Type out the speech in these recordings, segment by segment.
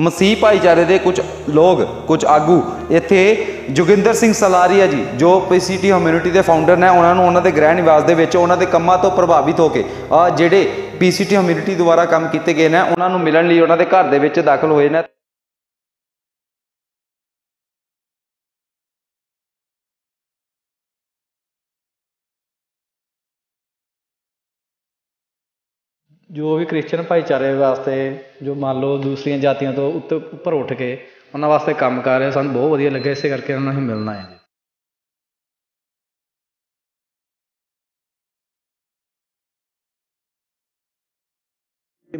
ਮਸੀਹ ਭਾਈਚਾਰੇ ਦੇ ਕੁਝ ਲੋਕ ਕੁਝ ਆਗੂ ਇੱਥੇ ਜੋਗਿੰਦਰ ਸਿੰਘ ਸਲਾਰੀਆ ਜੀ ਜੋ ਪੀਸੀਟੀ ਹਮਿਊਨਿਟੀ ਦੇ ਫਾਊਂਡਰ ਨੇ ਉਹਨਾਂ ਨੂੰ ਉਹਨਾਂ ਦੇ ਗ੍ਰਹਿ ਨਿਵਾਸ ਦੇ ਵਿੱਚ ਉਹਨਾਂ ਦੇ ਕੰਮਾਂ ਤੋਂ ਪ੍ਰਭਾਵਿਤ ਹੋ ਕੇ ਆ ਜਿਹੜੇ ਪੀਸੀਟੀ ਹਮਿਊਨਿਟੀ ਦੁਆਰਾ ਕੰਮ ਕੀਤੇ ਗਏ ਨੇ ਉਹਨਾਂ ਨੂੰ ਮਿਲਣ ਲਈ ਉਹਨਾਂ ਦੇ ਘਰ ਦੇ ਵਿੱਚ ਦਾਖਲ ਹੋਏ ਨੇ ਜੋ ਵੀ ਕ੍ਰਿਸਚਨ ਭਾਈਚਾਰੇ ਵਾਸਤੇ ਜੋ ਮੰਨ ਲਓ ਦੂਸਰੀਆਂ ਜਾਤੀਆਂ ਤੋਂ ਉੱਤੇ ਉੱਪਰ ਉੱਠ ਕੇ ਉਹਨਾਂ ਵਾਸਤੇ ਕੰਮ ਕਰ ਰਹੇ ਸਾਨੂੰ ਬਹੁਤ ਵਧੀਆ ਲੱਗਿਆ ਇਸੇ ਕਰਕੇ ਉਹਨਾਂ ਨੂੰ ਅਸੀਂ ਮਿਲਣ ਆਏ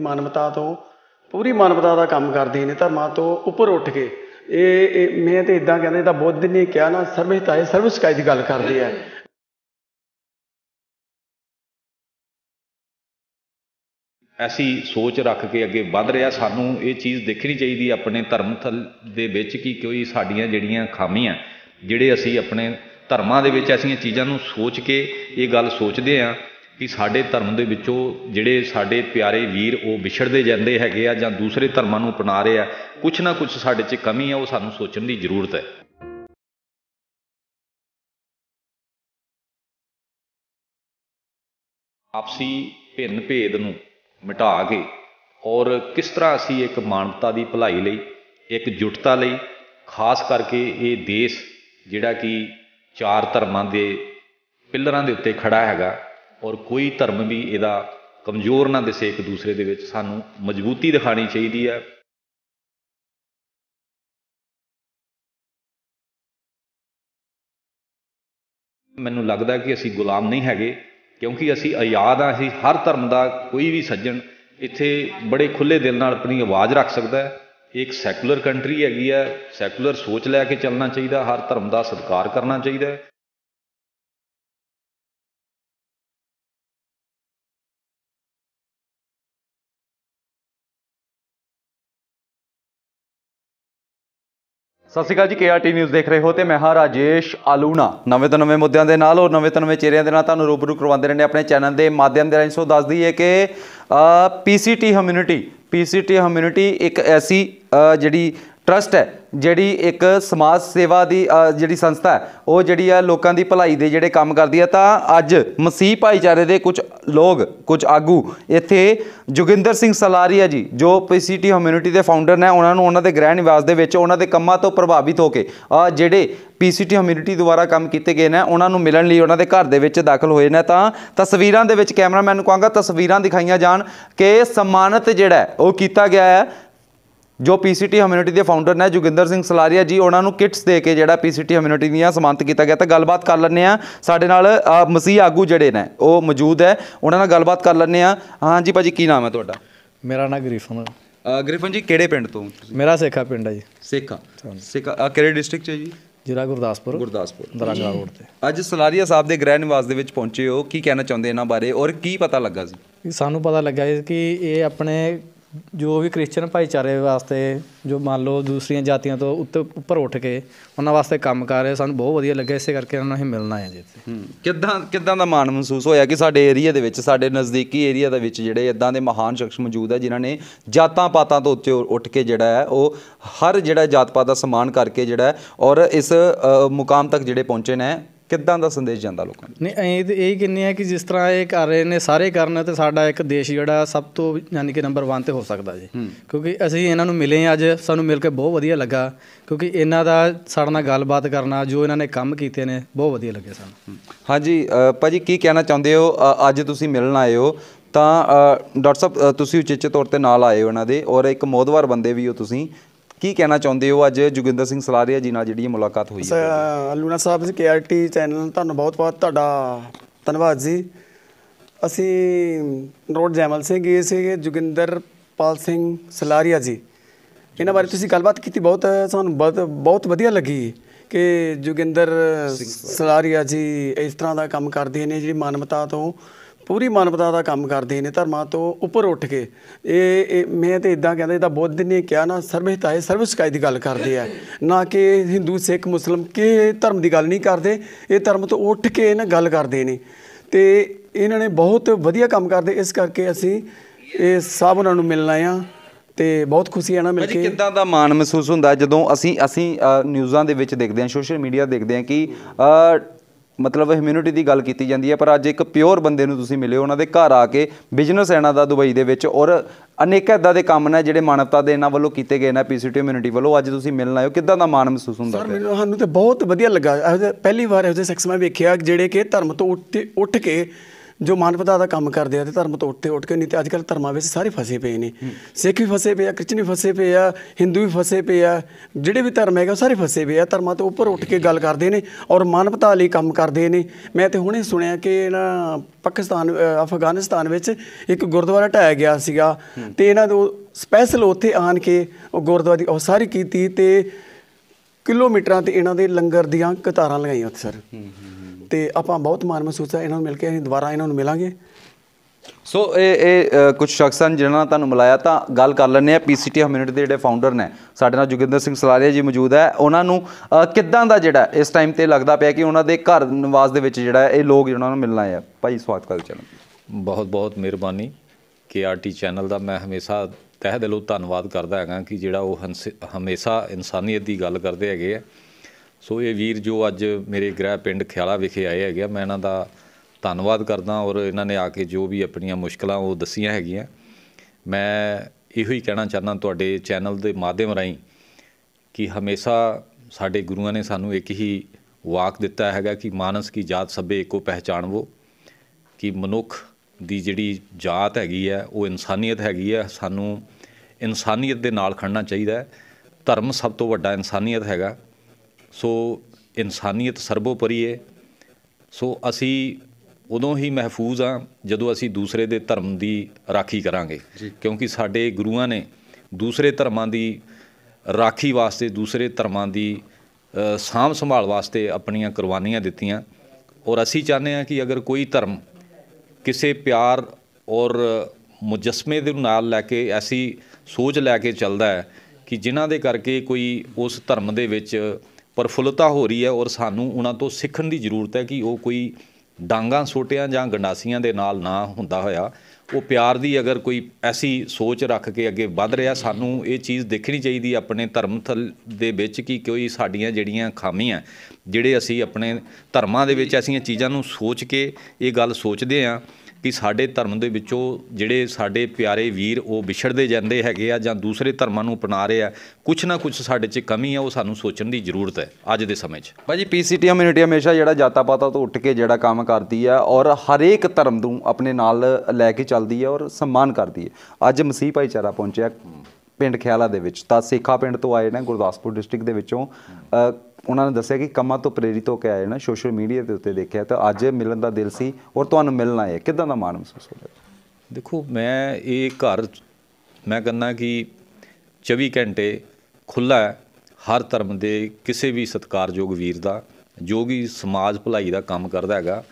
ਮਾਨਵਤਾ ਤੋਂ ਪੂਰੀ ਮਾਨਵਤਾ ਦਾ ਕੰਮ ਕਰਦੇ ਨੇ ਧਰਮਾਂ ਤੋਂ ਉੱਪਰ ਉੱਠ ਕੇ ਇਹ ਮੈਂ ਤੇ ਇਦਾਂ ਕਹਿੰਦੇ ਤਾਂ ਬੁੱਧ ਨੇ ਕਿਹਾ ਨਾ ਸਰਵਹਿਤਾਏ ਸਰਵ ਸਕਾਈ ਦੀ ਗੱਲ ਕਰਦੇ ਆ ਐਸੀ ਸੋਚ ਰੱਖ ਕੇ ਅੱਗੇ ਵੱਧ ਰਿਹਾ ਸਾਨੂੰ ਇਹ ਚੀਜ਼ ਦੇਖਣੀ ਚਾਹੀਦੀ ਆਪਣੇ ਧਰਮ ਥਲ ਦੇ ਵਿੱਚ ਕੀ ਕੋਈ ਸਾਡੀਆਂ ਜਿਹੜੀਆਂ ਖਾਮੀਆਂ ਜਿਹੜੇ ਅਸੀਂ ਆਪਣੇ ਧਰਮਾਂ ਦੇ ਵਿੱਚ ਐਸੀਆਂ ਚੀਜ਼ਾਂ ਨੂੰ ਸੋਚ ਕੇ ਇਹ ਗੱਲ ਸੋਚਦੇ ਆ ਕਿ ਸਾਡੇ ਧਰਮ ਦੇ ਵਿੱਚੋਂ ਜਿਹੜੇ ਸਾਡੇ ਪਿਆਰੇ ਵੀਰ ਉਹ ਵਿਛੜਦੇ ਜਾਂਦੇ ਹੈਗੇ ਆ ਜਾਂ ਦੂਸਰੇ ਧਰਮਾਂ ਨੂੰ ਅਪਣਾ ਰਹੇ ਆ ਕੁਛ ਨਾ ਕੁਛ ਸਾਡੇ 'ਚ ਕਮੀ ਆ ਉਹ ਸਾਨੂੰ ਸੋਚਣ ਦੀ ਜ਼ਰੂਰਤ ਹੈ ਆਪਸੀ ਭਿੰਨ ਭੇਦ ਨੂੰ ਮਿਟਾ ਕੇ ਔਰ ਕਿਸ ਤਰ੍ਹਾਂ ਅਸੀਂ ਇੱਕ ਮਾਨਵਤਾ ਦੀ ਭਲਾਈ ਲਈ ਇੱਕ ਜੁਟਤਾ ਲਈ ਖਾਸ ਕਰਕੇ ਇਹ ਦੇਸ਼ ਜਿਹੜਾ ਕਿ ਚਾਰ ਧਰਮਾਂ ਦੇ ਪਿੱਲਰਾਂ ਦੇ ਉੱਤੇ ਖੜਾ ਹੈਗਾ ਔਰ ਕੋਈ ਧਰਮ ਵੀ ਇਹਦਾ ਕਮਜ਼ੋਰ ਨਾ ਦਿਸੇ ਇੱਕ ਦੂਸਰੇ ਦੇ ਵਿੱਚ ਸਾਨੂੰ ਮਜ਼ਬੂਤੀ ਦਿਖਾਣੀ ਚਾਹੀਦੀ ਹੈ ਮੈਨੂੰ ਲੱਗਦਾ ਕਿ ਅਸੀਂ ਗੁਲਾਮ ਨਹੀਂ ਹੈਗੇ ਕਿਉਂਕਿ ਅਸੀਂ ਆਜ਼ਾਦ ਆ ਅਸੀਂ ਹਰ ਧਰਮ ਦਾ ਕੋਈ ਵੀ ਸੱਜਣ ਇੱਥੇ ਬੜੇ ਖੁੱਲੇ ਦਿਲ ਨਾਲ ਆਪਣੀ ਆਵਾਜ਼ ਰੱਖ ਸਕਦਾ ਹੈ ਇੱਕ ਸੈਕੂਲਰ ਕੰਟਰੀ ਹੈਗੀ ਆ ਸੈਕੂਲਰ ਸੋਚ ਲੈ ਕੇ ਚੱਲਣਾ ਚਾਹੀਦਾ ਹਰ ਧਰਮ ਦਾ ਸਤਿਕਾਰ ਕਰਨਾ ਚਾਹੀਦਾ ਸਤਿ ਸ਼੍ਰੀ ਅਕਾਲ ਜੀ ਕੇਆਰਟੀ ਨਿਊਜ਼ ਦੇਖ ਰਹੇ ਹੋ ਤੇ ਮੈਂ ਹਾਂ ਰਾਜੇਸ਼ ਆਲੂਣਾ ਨਵੇਂ ਤੋਂ ਨਵੇਂ ਮੁੱਦਿਆਂ ਦੇ ਨਾਲ ਔਰ ਨਵੇਂ ਤੋਂ ਨਵੇਂ ਚਿਹਰਿਆਂ ਦੇ ਨਾਲ ਤੁਹਾਨੂੰ ਰੂਬਰੂ ਕਰਵਾਉਂਦੇ ਰਹਿੰਦੇ ਆਪਣੇ ਚੈਨਲ ਦੇ ਮਾਧਿਅਮ ਦੇ ਰਾਹੀਂ ਸੋ ਦੱਸ ਦਈਏ ਕਿ ਪੀਸੀਟੀ ਕਮਿਊਨਿਟੀ ਪੀਸੀਟੀ ਕਮਿਊਨਿਟੀ ਇੱਕ ਐਸੀ ਜਿਹੜੀ ਟਰਸਟ ਹੈ ਜਿਹੜੀ ਇੱਕ ਸਮਾਜ ਸੇਵਾ ਦੀ ਜਿਹੜੀ ਸੰਸਥਾ ਹੈ ਉਹ ਜਿਹੜੀ ਆ ਲੋਕਾਂ ਦੀ ਭਲਾਈ ਦੇ ਜਿਹੜੇ ਕੰਮ ਕਰਦੀ ਆ ਤਾਂ ਅੱਜ ਮਸੀਹ ਭਾਈਚਾਰੇ ਦੇ ਕੁਝ ਲੋਕ ਕੁਝ ਆਗੂ ਇੱਥੇ ਜੁਗਿੰਦਰ ਸਿੰਘ ਸਲਾਰੀਆ ਜੀ ਜੋ ਪੀਸੀਟੀ ਹਮਿਊਨਿਟੀ ਦੇ ਫਾਊਂਡਰ ਨੇ ਉਹਨਾਂ ਨੂੰ ਉਹਨਾਂ ਦੇ ਗ੍ਰਹਿ ਨਿਵਾਸ ਦੇ ਵਿੱਚ ਉਹਨਾਂ ਦੇ ਕੰਮਾਂ ਤੋਂ ਪ੍ਰਭਾਵਿਤ ਹੋ ਕੇ ਜਿਹੜੇ ਪੀਸੀਟੀ ਹਮਿਊਨਿਟੀ ਦੁਆਰਾ ਕੰਮ ਕੀਤੇ ਗਏ ਨੇ ਉਹਨਾਂ ਨੂੰ ਮਿਲਣ ਲਈ ਉਹਨਾਂ ਦੇ ਘਰ ਦੇ ਵਿੱਚ ਦਾਖਲ ਹੋਏ ਨੇ ਤਾਂ ਤਸਵੀਰਾਂ ਦੇ ਵਿੱਚ ਕੈਮਰਾਮੈਨ ਨੂੰ ਕਹਾਂਗਾ ਤਸਵੀਰਾਂ ਦਿਖਾਈਆਂ ਜਾਣ ਕਿ ਸਨਮਾਨਿਤ ਜਿਹੜਾ ਉਹ ਕੀਤਾ ਗਿਆ ਹੈ ਜੋ ਪੀਸੀਟੀ ਹਮਿਊਨਿਟੀ ਦੇ ਫਾਊਂਡਰ ਨੇ ਜੁਗਿੰਦਰ ਸਿੰਘ ਸਲਾਰੀਆ ਜੀ ਉਹਨਾਂ ਨੂੰ ਕਿਟਸ ਦੇ ਕੇ ਜਿਹੜਾ ਪੀਸੀਟੀ ਹਮਿਊਨਿਟੀ ਦੀਆਂ ਸਮਾਨਤ ਕੀਤਾ ਗਿਆ ਤਾਂ ਗੱਲਬਾਤ ਕਰ ਲੈਣੇ ਆ ਸਾਡੇ ਨਾਲ ਮਸੀਹ ਆਗੂ ਜਿਹੜੇ ਨੇ ਉਹ ਮੌਜੂਦ ਹੈ ਉਹਨਾਂ ਨਾਲ ਗੱਲਬਾਤ ਕਰ ਲੈਣੇ ਆ ਹਾਂਜੀ ਭਾਜੀ ਕੀ ਨਾਮ ਹੈ ਤੁਹਾਡਾ ਮੇਰਾ ਨਾਮ ਗ੍ਰਿਫਨ ਗ੍ਰਿਫਨ ਜੀ ਕਿਹੜੇ ਪਿੰਡ ਤੋਂ ਮੇਰਾ ਸੇਖਾ ਪਿੰਡ ਹੈ ਜੀ ਸੇਖਾ ਸੇਖਾ ਕਿਹੜੇ ਡਿਸਟ੍ਰਿਕਟ ਚ ਹੈ ਜੀ ਜਿਹੜਾ ਗੁਰਦਾਸਪੁਰ ਗੁਰਦਾਸਪੁਰ ਦਰਾਗਾ ਰੋਡ ਤੇ ਅੱਜ ਸਲਾਰੀਆ ਸਾਹਿਬ ਦੇ ਗ੍ਰਹਿ ਨਿਵਾਸ ਦੇ ਵਿੱਚ ਪਹੁੰਚੇ ਹੋ ਕੀ ਕਹਿਣਾ ਚਾਹੁੰਦੇ ਇਹਨਾਂ ਬਾਰੇ ਔਰ ਕੀ ਪਤਾ ਲੱਗਾ ਸੀ ਸਾਨੂੰ ਪਤਾ ਲੱਗਾ ਕਿ ਇਹ ਆਪਣੇ ਜੋ ਵੀ ਕ੍ਰਿਸਚੀਅਨ ਭਾਈਚਾਰੇ ਵਾਸਤੇ ਜੋ ਮੰਨ ਲਓ ਦੂਸਰੀਆਂ ਜਾਤੀਆਂ ਤੋਂ ਉੱਤੇ ਉੱਪਰ ਉੱਠ ਕੇ ਉਹਨਾਂ ਵਾਸਤੇ ਕੰਮ ਕਰ ਰਹੇ ਸਾਨੂੰ ਬਹੁਤ ਵਧੀਆ ਲੱਗਿਆ ਇਸੇ ਕਰਕੇ ਉਹਨਾਂ ਨੂੰ ਮਿਲਣਾ ਹੈ ਜੀ ਇੱਥੇ ਕਿੱਦਾਂ ਕਿੱਦਾਂ ਦਾ ਮਾਣ ਮਹਿਸੂਸ ਹੋਇਆ ਕਿ ਸਾਡੇ ਏਰੀਆ ਦੇ ਵਿੱਚ ਸਾਡੇ ਨਜ਼ਦੀਕੀ ਏਰੀਆ ਦੇ ਵਿੱਚ ਜਿਹੜੇ ਇਦਾਂ ਦੇ ਮਹਾਨ ਸ਼ਖਸ ਮੌਜੂਦ ਹੈ ਜਿਨ੍ਹਾਂ ਨੇ ਜਾਤਾਂ ਪਾਤਾਂ ਤੋਂ ਉੱਤੇ ਉੱਠ ਕੇ ਜਿਹੜਾ ਹੈ ਉਹ ਹਰ ਜਿਹੜਾ ਜਾਤ ਪਾਤ ਦਾ ਸਨਮਾਨ ਕਰਕੇ ਜਿਹੜਾ ਔਰ ਇਸ ਮੁਕਾਮ ਤੱਕ ਜਿਹੜੇ ਪਹੁੰਚੇ ਨੇ ਕਿੱਦਾਂ ਦਾ ਸੰਦੇਸ਼ ਜਾਂਦਾ ਲੋਕਾਂ ਨੂੰ ਨਹੀਂ ਇਹ ਇਹ ਕਿੰਨੇ ਆ ਕਿ ਜਿਸ ਤਰ੍ਹਾਂ ਇਹ ਕਰ ਰਹੇ ਨੇ ਸਾਰੇ ਕਰਨ ਤੇ ਸਾਡਾ ਇੱਕ ਦੇਸ਼ ਜਿਹੜਾ ਸਭ ਤੋਂ ਯਾਨੀ ਕਿ ਨੰਬਰ 1 ਤੇ ਹੋ ਸਕਦਾ ਜੀ ਕਿਉਂਕਿ ਅਸੀਂ ਇਹਨਾਂ ਨੂੰ ਮਿਲੇ ਅੱਜ ਸਾਨੂੰ ਮਿਲ ਕੇ ਬਹੁਤ ਵਧੀਆ ਲੱਗਾ ਕਿਉਂਕਿ ਇਹਨਾਂ ਦਾ ਸਾਡੇ ਨਾਲ ਗੱਲਬਾਤ ਕਰਨਾ ਜੋ ਇਹਨਾਂ ਨੇ ਕੰਮ ਕੀਤੇ ਨੇ ਬਹੁਤ ਵਧੀਆ ਲੱਗੇ ਸਾਨੂੰ ਹਾਂਜੀ ਭਾਜੀ ਕੀ ਕਹਿਣਾ ਚਾਹੁੰਦੇ ਹੋ ਅੱਜ ਤੁਸੀਂ ਮਿਲਣ ਆਏ ਹੋ ਤਾਂ ਡਾਕਟਰ ਸਾਹਿਬ ਤੁਸੀਂ ਉਚੇਚੇ ਤੌਰ ਤੇ ਨਾਲ ਆਏ ਹੋ ਇਹਨਾਂ ਦੇ ਔਰ ਇੱਕ ਮੋਦਵਾਰ ਬੰਦੇ ਵੀ ਹੋ ਤੁਸੀਂ ਕੀ ਕਹਿਣਾ ਚਾਹੁੰਦੇ ਹੋ ਅੱਜ ਜੁਗਿੰਦਰ ਸਿੰਘ ਸਲਾਰੀਆ ਜੀ ਨਾਲ ਜਿਹੜੀ ਮੁਲਾਕਾਤ ਹੋਈ ਹੈ ਅਲੂਣਾ ਸਾਹਿਬ ਜੀ ਕੇਆਰਟੀ ਚੈਨਲ ਤੁਹਾਨੂੰ ਬਹੁਤ ਬਹੁਤ ਤੁਹਾਡਾ ਧੰਨਵਾਦ ਜੀ ਅਸੀਂ ਰੋਡ ਜੈਮਲ ਸਿੰਘ ਗਏ ਸੀਗੇ ਜੁਗਿੰਦਰ ਪਾਲ ਸਿੰਘ ਸਲਾਰੀਆ ਜੀ ਇਹਨਾਂ ਬਾਰੇ ਤੁਸੀਂ ਗੱਲਬਾਤ ਕੀਤੀ ਬਹੁਤ ਸਾਨੂੰ ਬਹੁਤ ਬਹੁਤ ਵਧੀਆ ਲੱਗੀ ਕਿ ਜੁਗਿੰਦਰ ਸਲਾਰੀਆ ਜੀ ਇਸ ਤਰ੍ਹਾਂ ਦਾ ਕੰਮ ਕਰਦੇ ਨੇ ਜਿਹੜੀ ਮਾਨਮਤਾ ਤੋਂ ਪੂਰੀ ਮਨਵਤਾ ਦਾ ਕੰਮ ਕਰਦੇ ਨੇ ਧਰਮਾਂ ਤੋਂ ਉੱਪਰ ਉੱਠ ਕੇ ਇਹ ਮੈਂ ਤੇ ਇਦਾਂ ਕਹਿੰਦਾ ਇਹਦਾ ਬੁੱਧ ਨੇ ਕਿਹਾ ਨਾ ਸਰਬਹਿਤਾਇ ਸਰਵਸਕਾਈ ਦੀ ਗੱਲ ਕਰਦੇ ਆ ਨਾ ਕਿ ਹਿੰਦੂ ਸਿੱਖ ਮੁਸਲਮ ਕਿ ਧਰਮ ਦੀ ਗੱਲ ਨਹੀਂ ਕਰਦੇ ਇਹ ਧਰਮ ਤੋਂ ਉੱਠ ਕੇ ਇਹਨਾਂ ਗੱਲ ਕਰਦੇ ਨੇ ਤੇ ਇਹਨਾਂ ਨੇ ਬਹੁਤ ਵਧੀਆ ਕੰਮ ਕਰਦੇ ਇਸ ਕਰਕੇ ਅਸੀਂ ਇਹ ਸਭ ਉਹਨਾਂ ਨੂੰ ਮਿਲਣਾ ਆ ਤੇ ਬਹੁਤ ਖੁਸ਼ੀ ਆਣਾ ਮਿਲ ਕੇ ਕਿੰਦਾਂ ਦਾ ਮਾਣ ਮਹਿਸੂਸ ਹੁੰਦਾ ਜਦੋਂ ਅਸੀਂ ਅਸੀਂ ਨਿਊਜ਼ਾਂ ਦੇ ਵਿੱਚ ਦੇਖਦੇ ਹਾਂ ਸੋਸ਼ਲ ਮੀਡੀਆ ਦੇਖਦੇ ਹਾਂ ਕਿ ਮਤਲਬ ਇਮਿਊਨਿਟੀ ਦੀ ਗੱਲ ਕੀਤੀ ਜਾਂਦੀ ਹੈ ਪਰ ਅੱਜ ਇੱਕ ਪਿਓਰ ਬੰਦੇ ਨੂੰ ਤੁਸੀਂ ਮਿਲੇ ਉਹਨਾਂ ਦੇ ਘਰ ਆ ਕੇ ਬਿਜ਼ਨਸ ਹੈ ਇਹਨਾਂ ਦਾ ਦੁਬਈ ਦੇ ਵਿੱਚ ਔਰ ਅਨੇਕਾਂ ਇਦਾਂ ਦੇ ਕੰਮ ਨੇ ਜਿਹੜੇ ਮਾਨਵਤਾ ਦੇ ਇਹਨਾਂ ਵੱਲੋਂ ਕੀਤੇ ਗਏ ਨੇ ਪੀਸੀਟੀ ਕਮਿਊਨਿਟੀ ਵੱਲੋਂ ਅੱਜ ਤੁਸੀਂ ਮਿਲਣ ਆਇਓ ਕਿੱਦਾਂ ਦਾ ਮਾਣ ਮਹਿਸੂਸ ਹੁੰਦਾ ਸਰ ਮੈਨੂੰ ਸਾਨੂੰ ਤੇ ਬਹੁਤ ਵਧੀਆ ਲੱਗਾ ਪਹਿਲੀ ਵਾਰ ਇਹੋ ਜਿਹੇ ਸੈਕਸ ਮੈਂ ਵੇਖਿਆ ਜਿਹੜੇ ਕਿ ਧਰਮ ਤੋਂ ਉੱਠ ਕੇ ਜੋ ਮਾਨਵਤਾ ਦਾ ਕੰਮ ਕਰਦੇ ਆ ਤੇ ਧਰਮ ਤੋਂ ਉੱਠੇ ਉੱਠ ਕੇ ਨਹੀਂ ਤੇ ਅੱਜ ਕੱਲ ਧਰਮਾਂ ਵਿੱਚ ਸਾਰੇ ਫਸੇ ਪਏ ਨੇ ਸਿੱਖ ਵੀ ਫਸੇ ਪਏ ਆ ਕ੍ਰਿਸਚਨ ਵੀ ਫਸੇ ਪਏ ਆ ਹਿੰਦੂ ਵੀ ਫਸੇ ਪਏ ਆ ਜਿਹੜੇ ਵੀ ਧਰਮ ਹੈਗਾ ਸਾਰੇ ਫਸੇ ਪਏ ਆ ਧਰਮਾਂ ਤੋਂ ਉੱਪਰ ਉੱਠ ਕੇ ਗੱਲ ਕਰਦੇ ਨੇ ਔਰ ਮਾਨਵਤਾ ਲਈ ਕੰਮ ਕਰਦੇ ਨੇ ਮੈਂ ਤੇ ਹੁਣੇ ਸੁਣਿਆ ਕਿ ਇਹਨਾਂ ਪਾਕਿਸਤਾਨ ਅਫਗਾਨਿਸਤਾਨ ਵਿੱਚ ਇੱਕ ਗੁਰਦੁਆਰਾ ਢਾਇਆ ਗਿਆ ਸੀਗਾ ਤੇ ਇਹਨਾਂ ਦੇ ਸਪੈਸ਼ਲ ਉੱਥੇ ਆਣ ਕੇ ਉਹ ਗੁਰਦੁਆਰੇ ਦੀ ਉਸਾਰੀ ਕੀਤੀ ਤੇ ਕਿਲੋਮੀਟਰਾਂ ਤੇ ਇਹਨਾਂ ਦੇ ਲੰਗਰ ਦੀਆਂ ਕਤਾਰਾਂ ਲਗਾਈਆਂ ਉੱਥੇ ਸਰ ਤੇ ਆਪਾਂ ਬਹੁਤ ਮਾਣ ਮਹਿਸੂਸ ਹੈ ਇਹਨਾਂ ਨੂੰ ਮਿਲ ਕੇ ਅਸੀਂ ਦੁਬਾਰਾ ਇਹਨਾਂ ਨੂੰ ਮਿਲਾਂਗੇ ਸੋ ਇਹ ਇਹ ਕੁਝ ਸ਼ਖਸਾਂ ਜਿਨ੍ਹਾਂ ਨਾਲ ਤੁਹਾਨੂੰ ਮਿਲਾਇਆ ਤਾਂ ਗੱਲ ਕਰ ਲੈਣੇ ਆ ਪੀਸੀਟੀ ਕਮਿਊਨਿਟੀ ਦੇ ਜਿਹੜੇ ਫਾਊਂਡਰ ਨੇ ਸਾਡੇ ਨਾਲ ਜੁਗਿੰਦਰ ਸਿੰਘ ਸਲਾਰੀਆ ਜੀ ਮੌਜੂਦ ਹੈ ਉਹਨਾਂ ਨੂੰ ਕਿੱਦਾਂ ਦਾ ਜਿਹੜਾ ਇਸ ਟਾਈਮ ਤੇ ਲੱਗਦਾ ਪਿਆ ਕਿ ਉਹਨਾਂ ਦੇ ਘਰ ਨਿਵਾਸ ਦੇ ਵਿੱਚ ਜਿਹੜਾ ਇਹ ਲੋਕ ਜਿਹਨਾਂ ਨੂੰ ਮਿਲਣਾ ਹੈ ਭਾਈ ਸਵਾਗਤ ਕਰ ਚੈਨਲ ਬਹੁਤ ਬਹੁਤ ਮਿਹਰਬਾਨੀ ਕੇ ਆਰਟੀ ਚੈਨਲ ਦਾ ਮੈਂ ਹਮੇਸ਼ਾ ਤਹਿ ਦਿਲੋਂ ਧੰਨਵਾਦ ਕਰਦਾ ਹੈਗਾ ਕਿ ਜਿਹੜਾ ਉਹ ਹਮੇਸ਼ਾ ਇਨਸਾਨੀਅਤ ਦੀ ਗੱਲ ਕਰਦੇ ਹੈਗੇ ਆ ਸੋ ਇਹ ਵੀਰ ਜੋ ਅੱਜ ਮੇਰੇ ਗ੍ਰਹਿ ਪਿੰਡ ਖਿਆਲਾ ਵਿਖੇ ਆਏ ਹੈਗੇ ਮੈਂ ਇਹਨਾਂ ਦਾ ਧੰਨਵਾਦ ਕਰਦਾ ਔਰ ਇਹਨਾਂ ਨੇ ਆ ਕੇ ਜੋ ਵੀ ਆਪਣੀਆਂ ਮੁਸ਼ਕਲਾਂ ਉਹ ਦੱਸੀਆਂ ਹੈਗੀਆਂ ਮੈਂ ਇਹੋ ਹੀ ਕਹਿਣਾ ਚਾਹੁੰਦਾ ਤੁਹਾਡੇ ਚੈਨਲ ਦੇ ਮਾਧਿਅਮ ਰਾਹੀਂ ਕਿ ਹਮੇਸ਼ਾ ਸਾਡੇ ਗੁਰੂਆਂ ਨੇ ਸਾਨੂੰ ਇੱਕ ਹੀ ਵਾਕ ਦਿੱਤਾ ਹੈਗਾ ਕਿ ਮਾਨਸ ਕੀ ਜਾਤ ਸਭੇ ਇੱਕੋ ਪਹਿਚਾਣਵੋ ਕਿ ਮਨੁੱਖ ਦੀ ਜਿਹੜੀ ਜਾਤ ਹੈਗੀ ਹੈ ਉਹ ਇਨਸਾਨੀਅਤ ਹੈਗੀ ਹੈ ਸਾਨੂੰ ਇਨਸਾਨੀਅਤ ਦੇ ਨਾਲ ਖੜਨਾ ਚਾਹੀਦਾ ਹੈ ਧਰਮ ਸਭ ਤੋਂ ਵੱਡਾ ਇਨਸਾਨੀਅਤ ਹੈਗਾ ਸੋ ਇਨਸਾਨੀਅਤ ਸਰਬੋਪਰੀ ਹੈ ਸੋ ਅਸੀਂ ਉਦੋਂ ਹੀ ਮਹਿਫੂਜ਼ ਆ ਜਦੋਂ ਅਸੀਂ ਦੂਸਰੇ ਦੇ ਧਰਮ ਦੀ ਰਾਖੀ ਕਰਾਂਗੇ ਕਿਉਂਕਿ ਸਾਡੇ ਗੁਰੂਆਂ ਨੇ ਦੂਸਰੇ ਧਰਮਾਂ ਦੀ ਰਾਖੀ ਵਾਸਤੇ ਦੂਸਰੇ ਧਰਮਾਂ ਦੀ ਸਾਂਭ ਸੰਭਾਲ ਵਾਸਤੇ ਆਪਣੀਆਂ ਕੁਰਬਾਨੀਆਂ ਦਿੱਤੀਆਂ ਔਰ ਅਸੀਂ ਚਾਹੁੰਦੇ ਹਾਂ ਕਿ ਅਗਰ ਕੋਈ ਧਰਮ ਕਿਸੇ ਪਿਆਰ ਔਰ ਮੁਜਸਮੇ ਦੇ ਨਾਲ ਲੈ ਕੇ ਐਸੀ ਸੋਚ ਲੈ ਕੇ ਚੱਲਦਾ ਹੈ ਕਿ ਜਿਨ੍ਹਾਂ ਦੇ ਕਰਕੇ ਕੋਈ ਉਸ ਧਰਮ ਦੇ ਵਿੱਚ ਪਰਫੁੱਲਤਾ ਹੋ ਰਹੀ ਹੈ ਔਰ ਸਾਨੂੰ ਉਹਨਾਂ ਤੋਂ ਸਿੱਖਣ ਦੀ ਜ਼ਰੂਰਤ ਹੈ ਕਿ ਉਹ ਕੋਈ ਡਾਂਗਾ ਸੋਟਿਆਂ ਜਾਂ ਗੰਡਾਸੀਆਂ ਦੇ ਨਾਲ ਨਾ ਹੁੰਦਾ ਹੋਇਆ ਉਹ ਪਿਆਰ ਦੀ ਅਗਰ ਕੋਈ ਐਸੀ ਸੋਚ ਰੱਖ ਕੇ ਅੱਗੇ ਵੱਧ ਰਿਹਾ ਸਾਨੂੰ ਇਹ ਚੀਜ਼ ਦੇਖਣੀ ਚਾਹੀਦੀ ਆਪਣੇ ਧਰਮ ਥਲ ਦੇ ਵਿੱਚ ਕਿ ਕੋਈ ਸਾਡੀਆਂ ਜਿਹੜੀਆਂ ਖਾਮੀਆਂ ਜਿਹੜੇ ਅਸੀਂ ਆਪਣੇ ਧਰਮਾਂ ਦੇ ਵਿੱਚ ਐਸੀਆਂ ਚੀਜ਼ਾਂ ਨੂੰ ਸੋਚ ਕੇ ਇਹ ਗੱਲ ਸੋਚਦੇ ਆਂ ਕਿ ਸਾਡੇ ਧਰਮ ਦੇ ਵਿੱਚੋਂ ਜਿਹੜੇ ਸਾਡੇ ਪਿਆਰੇ ਵੀਰ ਉਹ ਵਿਛੜਦੇ ਜਾਂਦੇ ਹੈਗੇ ਆ ਜਾਂ ਦੂਸਰੇ ਧਰਮਾਂ ਨੂੰ ਅਪਣਾ ਰਹੇ ਆ ਕੁਝ ਨਾ ਕੁਝ ਸਾਡੇ 'ਚ ਕਮੀ ਆ ਉਹ ਸਾਨੂੰ ਸੋਚਣ ਦੀ ਜ਼ਰੂਰਤ ਹੈ ਅੱਜ ਦੇ ਸਮੇਂ 'ਚ ਭਾਜੀ ਪੀਸੀਟੀ ਕਮਿਊਨਿਟੀ ਹਮੇਸ਼ਾ ਜਿਹੜਾ ਜਾਤਾ-ਪਾਤਾ ਤੋਂ ਉੱਠ ਕੇ ਜਿਹੜਾ ਕੰਮ ਕਰਦੀ ਆ ਔਰ ਹਰੇਕ ਧਰਮ ਨੂੰ ਆਪਣੇ ਨਾਲ ਲੈ ਕੇ ਚੱਲਦੀ ਆ ਔਰ ਸਨਮਾਨ ਕਰਦੀ ਹੈ ਅੱਜ ਮਸੀਹ ਭਾਈਚਾਰਾ ਪਹੁੰਚਿਆ ਪਿੰਡ ਖਿਆਲਾ ਦੇ ਵਿੱਚ ਤਾਂ ਸੇਖਾ ਪਿੰਡ ਤੋਂ ਆਏ ਨੇ ਗੁਰਦਾਸਪੁਰ ਡਿਸਟ੍ਰਿਕਟ ਦੇ ਵਿੱਚੋਂ ਉਹਨਾਂ ਨੇ ਦੱਸਿਆ ਕਿ ਕੰਮਾਂ ਤੋਂ ਪ੍ਰੇਰਿਤ ਹੋ ਕੇ ਆਏ ਨੇ ਸੋਸ਼ਲ ਮੀਡੀਆ ਦੇ ਉੱਤੇ ਦੇਖਿਆ ਤਾਂ ਅੱਜ ਮਿਲਣ ਦਾ ਦਿਲ ਸੀ ਔਰ ਤੁਹਾਨੂੰ ਮਿਲਣਾ ਹੈ ਕਿਦਾਂ ਦਾ ਮਾਣ ਮਹਿਸੂਸ ਹੋ ਰਿਹਾ ਦੇਖੋ ਮੈਂ ਇਹ ਘਰ ਮੈਂ ਕਹਿੰਦਾ ਕਿ 24 ਘੰਟੇ ਖੁੱਲਾ ਹੈ ਹਰ ਧਰਮ ਦੇ ਕਿਸੇ ਵੀ ਸਤਕਾਰਯੋਗ ਵੀਰ ਦਾ ਜੋ ਵੀ ਸਮਾਜ ਭਲਾਈ ਦਾ ਕੰਮ ਕਰਦਾ ਹੈਗਾ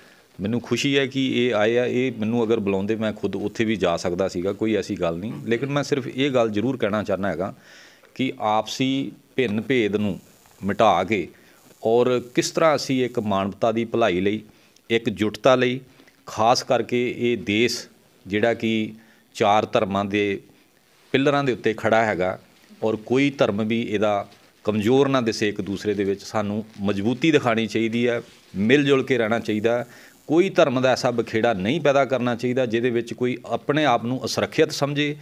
ਮੈਨੂੰ ਖੁਸ਼ੀ ਹੈ ਕਿ ਇਹ ਆਏ ਆ ਇਹ ਮੈਨੂੰ ਅਗਰ ਬੁਲਾਉਂਦੇ ਮੈਂ ਖੁਦ ਉੱਥੇ ਵੀ ਜਾ ਸਕਦਾ ਸੀਗਾ ਕੋਈ ਐਸੀ ਗੱਲ ਨਹੀਂ ਲੇਕਿਨ ਮੈਂ ਸਿਰਫ ਇਹ ਗੱਲ ਜ਼ਰੂਰ ਕਹਿਣਾ ਚਾਹਨਾ ਹੈਗਾ ਕਿ ਆਪਸੀ ਭਿੰਨ ਭੇਦ ਨੂੰ ਮਿਟਾ ਕੇ ਔਰ ਕਿਸ ਤਰ੍ਹਾਂ ਅਸੀਂ ਇੱਕ ਮਾਨਵਤਾ ਦੀ ਭਲਾਈ ਲਈ ਇੱਕ ਜੁਟਤਾ ਲਈ ਖਾਸ ਕਰਕੇ ਇਹ ਦੇਸ਼ ਜਿਹੜਾ ਕਿ ਚਾਰ ਧਰਮਾਂ ਦੇ ਪਿਲਰਾਂ ਦੇ ਉੱਤੇ ਖੜਾ ਹੈਗਾ ਔਰ ਕੋਈ ਧਰਮ ਵੀ ਇਹਦਾ ਕਮਜ਼ੋਰ ਨਾ ਦਿਸੇ ਇੱਕ ਦੂਸਰੇ ਦੇ ਵਿੱਚ ਸਾਨੂੰ ਮਜ਼ਬੂਤੀ ਦਿਖਾਣੀ ਚਾਹੀਦੀ ਹੈ ਮਿਲ ਜੁਲ ਕੇ ਰਹਿਣਾ ਚਾਹੀਦਾ ਕੋਈ ਧਰਮ ਦਾ ਐਸਾ ਬਖੇੜਾ ਨਹੀਂ ਪੈਦਾ ਕਰਨਾ ਚਾਹੀਦਾ ਜਿਹਦੇ ਵਿੱਚ ਕੋਈ ਆਪਣੇ ਆਪ ਨੂੰ ਅਸੁਰੱਖਿਅਤ ਸਮਝੇ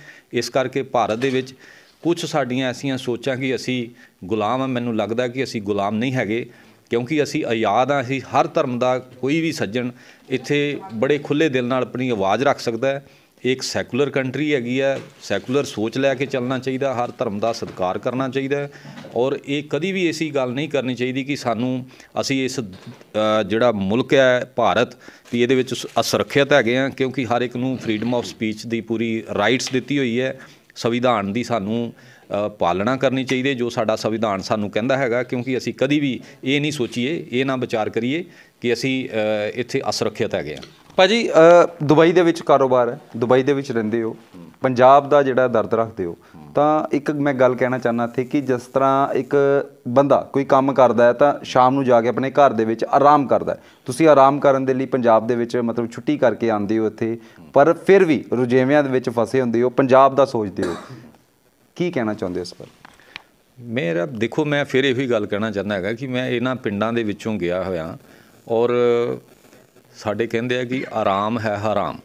ਇਸ ਕਰਕੇ ਭਾਰਤ ਦੇ ਵਿੱਚ ਕੁਝ ਸਾਡੀਆਂ ਐਸੀਆਂ ਸੋਚਾਂ ਕਿ ਅਸੀਂ ਗੁਲਾਮ ਆ ਮੈਨੂੰ ਲੱਗਦਾ ਕਿ ਅਸੀਂ ਗੁਲਾਮ ਨਹੀਂ ਹੈਗੇ ਕਿਉਂਕਿ ਅਸੀਂ ਆਜ਼ਾਦ ਆ ਅਸੀਂ ਹਰ ਧਰਮ ਦਾ ਕੋਈ ਵੀ ਸੱਜਣ ਇੱਥੇ ਬੜੇ ਖੁੱਲੇ ਦਿਲ ਨਾਲ ਆਪਣੀ ਆਵਾਜ਼ ਰੱਖ ਸਕਦਾ ਹੈ ਇੱਕ ਸੈਕੂਲਰ ਕੰਟਰੀ ਹੈਗੀ ਆ ਸੈਕੂਲਰ ਸੋਚ ਲੈ ਕੇ ਚੱਲਣਾ ਚਾਹੀਦਾ ਹਰ ਧਰਮ ਦਾ ਸਤਿਕਾਰ ਕਰਨਾ ਚਾਹੀਦਾ ਔਰ ਇਹ ਕਦੀ ਵੀ ਐਸੀ ਗੱਲ ਨਹੀਂ ਕਰਨੀ ਚਾਹੀਦੀ ਕਿ ਸਾਨੂੰ ਅਸੀਂ ਇਸ ਜਿਹੜਾ ਮੁਲਕ ਹੈ ਭਾਰਤ ਵੀ ਇਹਦੇ ਵਿੱਚ ਅਸੁਰੱਖਿਅਤ ਹੈਗੇ ਆ ਕਿਉਂਕਿ ਹਰ ਇੱਕ ਨੂੰ ਫਰੀडम ਆਫ ਸਪੀਚ ਦੀ ਪੂਰੀ ਰਾਈਟਸ ਦਿੱਤੀ ਹੋਈ ਹੈ ਸੰਵਿਧਾਨ ਦੀ ਸਾਨੂੰ ਪਾਲਣਾ ਕਰਨੀ ਚਾਹੀਦੀ ਜੋ ਸਾਡਾ ਸੰਵਿਧਾਨ ਸਾਨੂੰ ਕਹਿੰਦਾ ਹੈਗਾ ਕਿਉਂਕਿ ਅਸੀਂ ਕਦੀ ਵੀ ਇਹ ਨਹੀਂ ਸੋਚੀਏ ਇਹ ਨਾ ਵਿਚਾਰ ਕਰੀਏ ਕਿ ਅਸੀਂ ਇੱਥੇ ਅਸੁਰੱਖਿਅਤ ਹੈਗੇ ਆ ਭਾਜੀ ਦੁਬਈ ਦੇ ਵਿੱਚ ਕਾਰੋਬਾਰ ਹੈ ਦੁਬਈ ਦੇ ਵਿੱਚ ਰਹਿੰਦੇ ਹੋ ਪੰਜਾਬ ਦਾ ਜਿਹੜਾ ਦਰਦ ਰੱਖਦੇ ਹੋ ਤਾਂ ਇੱਕ ਮੈਂ ਗੱਲ ਕਹਿਣਾ ਚਾਹੁੰਦਾ ਸੀ ਕਿ ਜਿਸ ਤਰ੍ਹਾਂ ਇੱਕ ਬੰਦਾ ਕੋਈ ਕੰਮ ਕਰਦਾ ਹੈ ਤਾਂ ਸ਼ਾਮ ਨੂੰ ਜਾ ਕੇ ਆਪਣੇ ਘਰ ਦੇ ਵਿੱਚ ਆਰਾਮ ਕਰਦਾ ਹੈ ਤੁਸੀਂ ਆਰਾਮ ਕਰਨ ਦੇ ਲਈ ਪੰਜਾਬ ਦੇ ਵਿੱਚ ਮਤਲਬ ਛੁੱਟੀ ਕਰਕੇ ਆਉਂਦੇ ਹੋ ਇੱਥੇ ਪਰ ਫਿਰ ਵੀ ਰੁਝੇਵਿਆਂ ਦੇ ਵਿੱਚ ਫਸੇ ਹੁੰਦੇ ਹੋ ਪੰਜਾਬ ਦਾ ਸੋਚਦੇ ਹੋ ਕੀ ਕਹਿਣਾ ਚਾਹੁੰਦੇ ਹੋ ਇਸ ਬਾਰੇ ਮੇਰਾ ਦੇਖੋ ਮੈਂ ਫਿਰ ਇਹ ਹੀ ਗੱਲ ਕਹਿਣਾ ਚਾਹੁੰਦਾ ਹੈਗਾ ਕਿ ਮੈਂ ਇਹਨਾਂ ਪਿੰਡਾਂ ਦੇ ਵਿੱਚੋਂ ਗਿਆ ਹੋਇਆ ਔਰ ਸਾਡੇ ਕਹਿੰਦੇ ਆ ਕਿ ਆਰਾਮ ਹੈ ਹਰਾਮ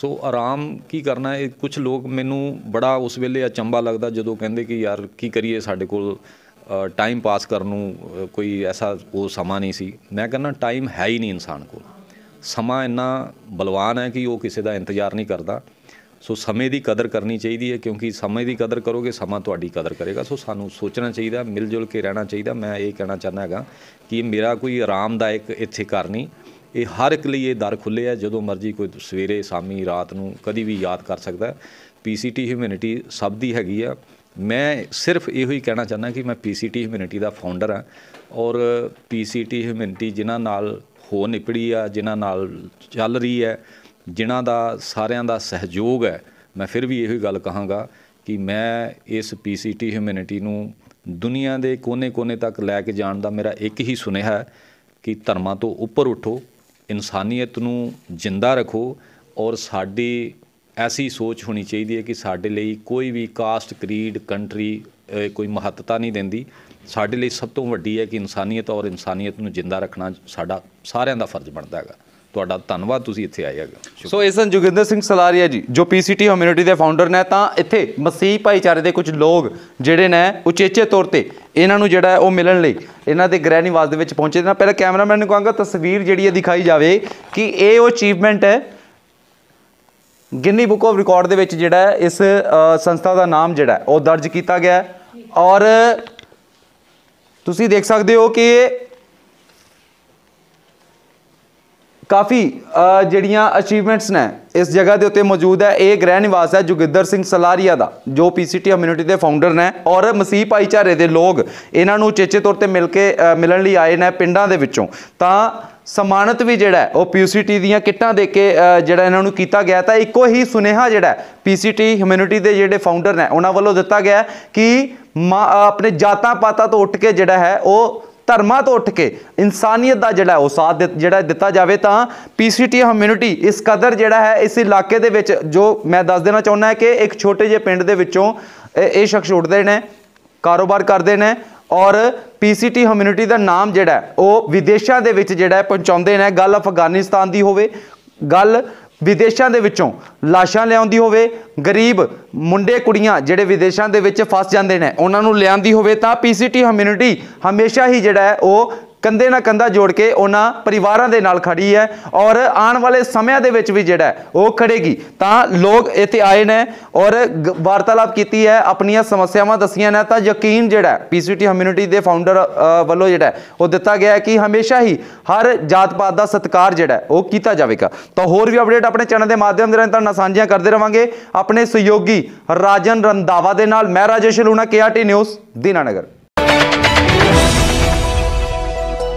ਸੋ ਆਰਾਮ ਕੀ ਕਰਨਾ ਇਹ ਕੁਝ ਲੋਕ ਮੈਨੂੰ ਬੜਾ ਉਸ ਵੇਲੇ ਅਚੰਭਾ ਲੱਗਦਾ ਜਦੋਂ ਕਹਿੰਦੇ ਕਿ ਯਾਰ ਕੀ ਕਰੀਏ ਸਾਡੇ ਕੋਲ ਟਾਈਮ ਪਾਸ ਕਰਨ ਨੂੰ ਕੋਈ ਐਸਾ ਉਹ ਸਮਾਂ ਨਹੀਂ ਸੀ ਮੈਂ ਕਹਿੰਦਾ ਟਾਈਮ ਹੈ ਹੀ ਨਹੀਂ ਇਨਸਾਨ ਕੋਲ ਸਮਾਂ ਇੰਨਾ ਬਲਵਾਨ ਹੈ ਕਿ ਉਹ ਕਿਸੇ ਦਾ ਇੰਤਜ਼ਾਰ ਨਹੀਂ ਕਰਦਾ ਸੋ ਸਮੇਂ ਦੀ ਕਦਰ ਕਰਨੀ ਚਾਹੀਦੀ ਹੈ ਕਿਉਂਕਿ ਸਮੇਂ ਦੀ ਕਦਰ ਕਰੋਗੇ ਸਮਾਂ ਤੁਹਾਡੀ ਕਦਰ ਕਰੇਗਾ ਸੋ ਸਾਨੂੰ ਸੋਚਣਾ ਚਾਹੀਦਾ ਮਿਲ ਜੁਲ ਕੇ ਰਹਿਣਾ ਚਾਹੀਦਾ ਮੈਂ ਇਹ ਕਹਿਣਾ ਚਾਹੁੰਦਾ ਹਾਂਗਾ ਕਿ ਮੇਰਾ ਕੋਈ ਆਰਾਮਦਾਇਕ ਇੱਥੇ ਕਰਨੀ ਇਹ ਹਰ ਇੱਕ ਲਈ ਇਹ ਦਰ ਖੁੱਲੇ ਆ ਜਦੋਂ ਮਰਜ਼ੀ ਕੋਈ ਸਵੇਰੇ ਸ਼ਾਮੀ ਰਾਤ ਨੂੰ ਕਦੀ ਵੀ ਯਾਦ ਕਰ ਸਕਦਾ ਪੀਸੀਟੀ ਹਿਊਮੈਨਿਟੀ ਸਭ ਦੀ ਹੈਗੀ ਆ ਮੈਂ ਸਿਰਫ ਇਹੋ ਹੀ ਕਹਿਣਾ ਚਾਹੁੰਦਾ ਕਿ ਮੈਂ ਪੀਸੀਟੀ ਹਿਊਮੈਨਿਟੀ ਦਾ ਫਾਊਂਡਰ ਆ ਔਰ ਪੀਸੀਟੀ ਹਿਊਮੈਨਿਟੀ ਜਿਨ੍ਹਾਂ ਨਾਲ ਹੋ ਨਿਪੜੀ ਆ ਜਿਨ੍ਹਾਂ ਨਾਲ ਚੱਲ ਰਹੀ ਹੈ ਜਿਨ੍ਹਾਂ ਦਾ ਸਾਰਿਆਂ ਦਾ ਸਹਿਯੋਗ ਹੈ ਮੈਂ ਫਿਰ ਵੀ ਇਹੋ ਹੀ ਗੱਲ ਕਹਾਂਗਾ ਕਿ ਮੈਂ ਇਸ ਪੀਸੀਟੀ ਹਿਊਮੈਨਿਟੀ ਨੂੰ ਦੁਨੀਆ ਦੇ ਕੋਨੇ-ਕੋਨੇ ਤੱਕ ਲੈ ਕੇ ਜਾਣ ਦਾ ਮੇਰਾ ਇੱਕ ਹੀ ਸੁਨੇਹਾ ਹੈ ਕਿ ਧਰਮਾਂ ਤੋਂ ਉੱਪਰ ਉੱਠੋ ਇਨਸਾਨੀਅਤ ਨੂੰ ਜਿੰਦਾ ਰੱਖੋ ਔਰ ਸਾਡੀ ਐਸੀ ਸੋਚ ਹੋਣੀ ਚਾਹੀਦੀ ਹੈ ਕਿ ਸਾਡੇ ਲਈ ਕੋਈ ਵੀ ਕਾਸਟ ਕ੍ਰੀਡ ਕੰਟਰੀ ਕੋਈ ਮਹੱਤਤਾ ਨਹੀਂ ਦਿੰਦੀ ਸਾਡੇ ਲਈ ਸਭ ਤੋਂ ਵੱਡੀ ਹੈ ਕਿ ਇਨਸਾਨੀਅਤ ਔਰ ਇਨਸਾਨੀਅਤ ਨੂੰ ਜਿੰਦਾ ਰੱਖਣਾ ਸਾਡਾ ਸਾਰਿਆਂ ਦਾ ਫਰਜ਼ ਬਣਦਾ ਹੈਗਾ ਤੁਹਾਡਾ ਧੰਨਵਾਦ ਤੁਸੀਂ ਇੱਥੇ ਆਏ ਹੈਗੇ ਸੋ ਇਹ ਸਨ ਜੁਗਿੰਦਰ ਸਿੰਘ ਸਲਾਰੀਆ ਜੀ ਜੋ ਪੀਸੀਟੀ ਕਮਿਊਨਿਟੀ ਦੇ ਫਾਊਂਡਰ ਨੇ ਤਾਂ ਇੱਥੇ ਮਸੀਹ ਭਾਈਚਾਰੇ ਦੇ ਕੁਝ ਲੋਕ ਜਿਹੜੇ ਨੇ ਉਚੇਚੇ ਤੌਰ ਤੇ ਇਹਨਾਂ ਨੂੰ ਜਿਹੜਾ ਉਹ ਮਿਲਣ ਲਈ ਇਹਨਾਂ ਦੇ ਗ੍ਰਹਿ ਨਿਵਾਸ ਦੇ ਵਿੱਚ ਪਹੁੰਚੇ ਤਾਂ ਪਹਿਲਾਂ ਕੈਮਰਾਮੈਨ ਨੂੰ ਕਹਾਂਗਾ ਤਸਵੀਰ ਜਿਹੜੀ ਹੈ ਦਿਖਾਈ ਜਾਵੇ ਕਿ ਇਹ ਉਹ ਅਚੀਵਮੈਂਟ ਹੈ ਗਿੰਨੀ ਬੁੱਕ ਆਫ ਰਿਕਾਰਡ ਦੇ ਵਿੱਚ ਜਿਹੜਾ ਇਸ ਸੰਸਥਾ ਦਾ ਨਾਮ ਜਿਹੜਾ ਉਹ ਦਰਜ ਕੀਤਾ ਗਿਆ ਔਰ ਤੁਸੀਂ ਦੇਖ ਸਕਦੇ ਹੋ ਕਿ ਕਾਫੀ ਜਿਹੜੀਆਂ ਅਚੀਵਮੈਂਟਸ ਨੇ ਇਸ ਜਗ੍ਹਾ ਦੇ ਉੱਤੇ ਮੌਜੂਦ ਹੈ ਇਹ ਗ੍ਰਹਿ ਨਿਵਾਸ ਹੈ ਜੁਗਿੰਦਰ ਸਿੰਘ ਸਲਾਰੀਆ ਦਾ ਜੋ ਪੀਸੀਟੀ ਕਮਿਊਨਿਟੀ ਦੇ ਫਾਊਂਡਰ ਨੇ ਔਰ ਮਸੀਹ ਭਾਈਚਾਰੇ ਦੇ ਲੋਕ ਇਹਨਾਂ ਨੂੰ ਚੇਚੇ ਤੌਰ ਤੇ ਮਿਲ ਕੇ ਮਿਲਣ ਲਈ ਆਏ ਨੇ ਪਿੰਡਾਂ ਦੇ ਵਿੱਚੋਂ ਤਾਂ ਸਮਾਨਤ ਵੀ ਜਿਹੜਾ ਉਹ ਪੀਸੀਟੀ ਦੀਆਂ ਕਿੱਟਾਂ ਦੇ ਕੇ ਜਿਹੜਾ ਇਹਨਾਂ ਨੂੰ ਕੀਤਾ ਗਿਆ ਤਾਂ ਇੱਕੋ ਹੀ ਸੁਨੇਹਾ ਜਿਹੜਾ ਪੀਸੀਟੀ ਕਮਿਊਨਿਟੀ ਦੇ ਜਿਹੜੇ ਫਾਊਂਡਰ ਨੇ ਉਹਨਾਂ ਵੱਲੋਂ ਦਿੱਤਾ ਗਿਆ ਕਿ ਆਪਣੇ ਜਾਤਾਂ ਪਾਤਾਂ ਤੋਂ ਉੱਠ ਕੇ ਜਿਹੜਾ ਹੈ ਉਹ ਧਰਮਾਂ ਤੋਂ ਉੱਠ ਕੇ ਇਨਸਾਨੀਅਤ ਦਾ ਜਿਹੜਾ ਉਹ ਸਾਥ ਜਿਹੜਾ ਦਿੱਤਾ ਜਾਵੇ ਤਾਂ ਪੀਸੀਟੀ ਹਮਿਊਨਿਟੀ ਇਸ ਕਦਰ ਜਿਹੜਾ ਹੈ ਇਸ ਇਲਾਕੇ ਦੇ ਵਿੱਚ ਜੋ ਮੈਂ ਦੱਸ ਦੇਣਾ ਚਾਹੁੰਦਾ ਹੈ ਕਿ ਇੱਕ ਛੋਟੇ ਜਿਹੇ ਪਿੰਡ ਦੇ ਵਿੱਚੋਂ ਇਹ ਸ਼ਖਸ ਉੱਠਦੇ ਨੇ ਕਾਰੋਬਾਰ ਕਰਦੇ ਨੇ ਔਰ ਪੀਸੀਟੀ ਹਮਿਊਨਿਟੀ ਦਾ ਨਾਮ ਜਿਹੜਾ ਉਹ ਵਿਦੇਸ਼ਾਂ ਦੇ ਵਿੱਚ ਜਿਹੜਾ ਪਹੁੰਚਾਉਂਦੇ ਨੇ ਗੱਲ ਅਫਗਾਨਿਸਤਾਨ ਦੀ ਹੋਵੇ ਗੱਲ ਵਿਦੇਸ਼ਾਂ ਦੇ ਵਿੱਚੋਂ ਲਾਸ਼ਾਂ ਲਿਆਉਂਦੀ ਹੋਵੇ ਗਰੀਬ ਮੁੰਡੇ ਕੁੜੀਆਂ ਜਿਹੜੇ ਵਿਦੇਸ਼ਾਂ ਦੇ ਵਿੱਚ ਫਸ ਜਾਂਦੇ ਨੇ ਉਹਨਾਂ ਨੂੰ ਲਿਆਉਂਦੀ ਹੋਵੇ ਤਾਂ ਪੀਸੀਟੀ ਹਮਿਊਨਿਟੀ ਹਮੇਸ਼ਾ ਹੀ ਜਿਹੜਾ ਹੈ ਉਹ ਕੰਦੇ ਨਾਲ ਕੰਦਾ ਜੋੜ ਕੇ ਉਹਨਾਂ ਪਰਿਵਾਰਾਂ ਦੇ ਨਾਲ ਖੜੀ ਹੈ ਔਰ ਆਉਣ ਵਾਲੇ ਸਮਿਆਂ ਦੇ ਵਿੱਚ ਵੀ ਜਿਹੜਾ ਉਹ ਖੜੇਗੀ ਤਾਂ ਲੋਕ ਇੱਥੇ ਆਏ ਨੇ ਔਰ ਵਾਰਤਾਲਾਪ ਕੀਤੀ ਹੈ ਆਪਣੀਆਂ ਸਮੱਸਿਆਵਾਂ ਦੱਸੀਆਂ ਨੇ ਤਾਂ ਯਕੀਨ ਜਿਹੜਾ ਪੀਸੀਟੀ ਕਮਿਊਨਿਟੀ ਦੇ ਫਾਊਂਡਰ ਵੱਲੋਂ ਜਿਹੜਾ ਉਹ ਦਿੱਤਾ ਗਿਆ ਹੈ ਕਿ ਹਮੇਸ਼ਾ ਹੀ ਹਰ ਜਾਤ ਪਾਤ ਦਾ ਸਤਿਕਾਰ ਜਿਹੜਾ ਉਹ ਕੀਤਾ ਜਾਵੇਗਾ ਤਾਂ ਹੋਰ ਵੀ ਅਪਡੇਟ ਆਪਣੇ ਚੈਨਲ ਦੇ ਮਾਧਿਅਮ ਦੇ ਰਾਹੀਂ ਤੁਹਾਨੂੰ ਸਾਂਝੀਆਂ ਕਰਦੇ ਰਵਾਂਗੇ ਆਪਣੇ ਸਹਿਯੋਗੀ ਰਾਜਨ ਰੰਦਾਵਾ ਦੇ ਨਾਲ ਮੈਂ ਰਾਜੇਸ਼ ਲੂਣਾ ਕੇਆਰਟੀ ਨਿਊਜ਼ ਦੀਨਾਨਗਰ